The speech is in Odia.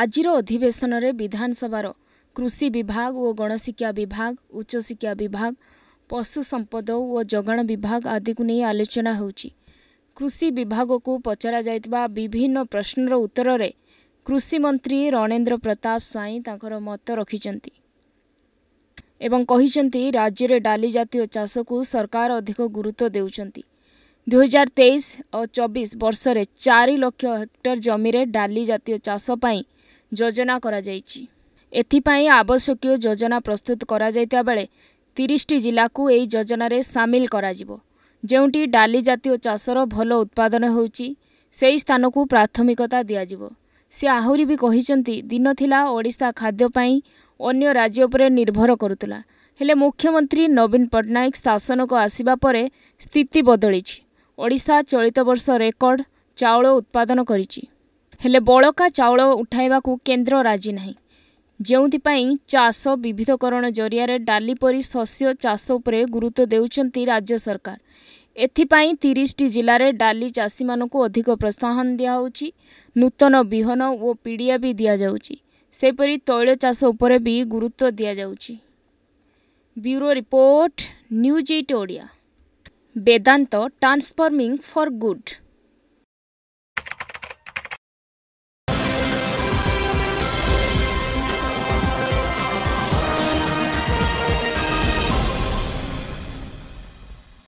ଆଜିର ଅଧିବେଶନରେ ବିଧାନସଭାର କୃଷି ବିଭାଗ ଓ ଗଣଶିକ୍ଷା ବିଭାଗ ଉଚ୍ଚଶିକ୍ଷା ବିଭାଗ ପଶୁ ସମ୍ପଦ ଓ ଯୋଗାଣ ବିଭାଗ ଆଦିକୁ ନେଇ ଆଲୋଚନା ହେଉଛି କୃଷି ବିଭାଗକୁ ପଚରାଯାଇଥିବା ବିଭିନ୍ନ ପ୍ରଶ୍ନର ଉତ୍ତରରେ କୃଷିମନ୍ତ୍ରୀ ରଣେନ୍ଦ୍ର ପ୍ରତାପ ସ୍ୱାଇଁ ତାଙ୍କର ମତ ରଖିଛନ୍ତି ଏବଂ କହିଛନ୍ତି ରାଜ୍ୟରେ ଡାଲି ଜାତୀୟ ଚାଷକୁ ସରକାର ଅଧିକ ଗୁରୁତ୍ୱ ଦେଉଛନ୍ତି ଦୁଇହଜାର ତେଇଶ ଓ ଚବିଶ ବର୍ଷରେ ଚାରି ଲକ୍ଷ ହେକ୍ଟର ଜମିରେ ଡାଲି ଜାତୀୟ ଚାଷ ପାଇଁ ଯୋଜନା କରାଯାଇଛି ଏଥିପାଇଁ ଆବଶ୍ୟକୀୟ ଯୋଜନା ପ୍ରସ୍ତୁତ କରାଯାଇଥିବା ବେଳେ ତିରିଶଟି ଜିଲ୍ଲାକୁ ଏହି ଯୋଜନାରେ ସାମିଲ କରାଯିବ ଯେଉଁଠି ଡାଲି ଜାତୀୟ ଚାଷର ଭଲ ଉତ୍ପାଦନ ହେଉଛି ସେହି ସ୍ଥାନକୁ ପ୍ରାଥମିକତା ଦିଆଯିବ ସେ ଆହୁରି ବି କହିଛନ୍ତି ଦିନ ଥିଲା ଓଡ଼ିଶା ଖାଦ୍ୟ ପାଇଁ ଅନ୍ୟ ରାଜ୍ୟ ଉପରେ ନିର୍ଭର କରୁଥିଲା ହେଲେ ମୁଖ୍ୟମନ୍ତ୍ରୀ ନବୀନ ପଟ୍ଟନାୟକ ଶାସନକୁ ଆସିବା ପରେ ସ୍ଥିତି ବଦଳିଛି ଓଡ଼ିଶା ଚଳିତ ବର୍ଷ ରେକର୍ଡ ଚାଉଳ ଉତ୍ପାଦନ କରିଛି ହେଲେ ବଳକା ଚାଉଳ ଉଠାଇବାକୁ କେନ୍ଦ୍ର ରାଜି ନାହିଁ ଯେଉଁଥିପାଇଁ ଚାଷ ବିବିଧକରଣ ଜରିଆରେ ଡାଲି ପରି ଶସ୍ୟ ଚାଷ ଉପରେ ଗୁରୁତ୍ୱ ଦେଉଛନ୍ତି ରାଜ୍ୟ ସରକାର ଏଥିପାଇଁ ତିରିଶଟି ଜିଲ୍ଲାରେ ଡାଲି ଚାଷୀମାନଙ୍କୁ ଅଧିକ ପ୍ରୋତ୍ସାହନ ଦିଆହେଉଛି ନୂତନ ବିହନ ଓ ପିଡ଼ିଆ ବି ଦିଆଯାଉଛି ସେହିପରି ତୈଳ ଚାଷ ଉପରେ ବି ଗୁରୁତ୍ୱ ଦିଆଯାଉଛି bureau report news eight Odia Vedanta transforming for good